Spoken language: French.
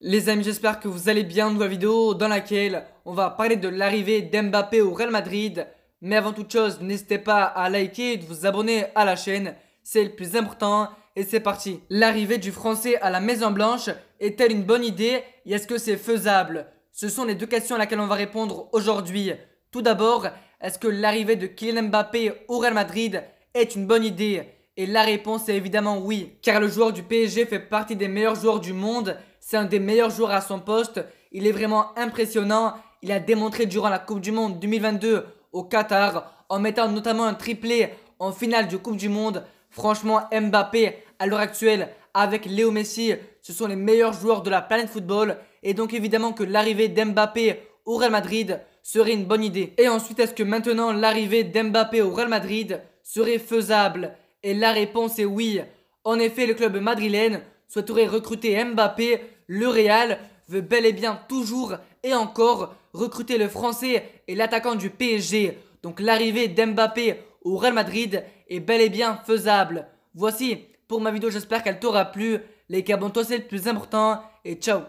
Les amis, j'espère que vous allez bien. dans la vidéo dans laquelle on va parler de l'arrivée d'Mbappé au Real Madrid. Mais avant toute chose, n'hésitez pas à liker et de vous abonner à la chaîne. C'est le plus important. Et c'est parti. L'arrivée du Français à la Maison Blanche est-elle une bonne idée et est-ce que c'est faisable Ce sont les deux questions à laquelle on va répondre aujourd'hui. Tout d'abord, est-ce que l'arrivée de Kylian Mbappé au Real Madrid est une bonne idée et la réponse est évidemment oui, car le joueur du PSG fait partie des meilleurs joueurs du monde, c'est un des meilleurs joueurs à son poste, il est vraiment impressionnant, il a démontré durant la Coupe du Monde 2022 au Qatar, en mettant notamment un triplé en finale de Coupe du Monde. Franchement, Mbappé, à l'heure actuelle, avec Léo Messi, ce sont les meilleurs joueurs de la planète football, et donc évidemment que l'arrivée d'Mbappé au Real Madrid serait une bonne idée. Et ensuite, est-ce que maintenant l'arrivée d'Mbappé au Real Madrid serait faisable et la réponse est oui. En effet, le club madrilène souhaiterait recruter Mbappé. Le Real veut bel et bien toujours et encore recruter le Français et l'attaquant du PSG. Donc l'arrivée d'Mbappé au Real Madrid est bel et bien faisable. Voici pour ma vidéo, j'espère qu'elle t'aura plu. Les gars, toi c'est le plus important et ciao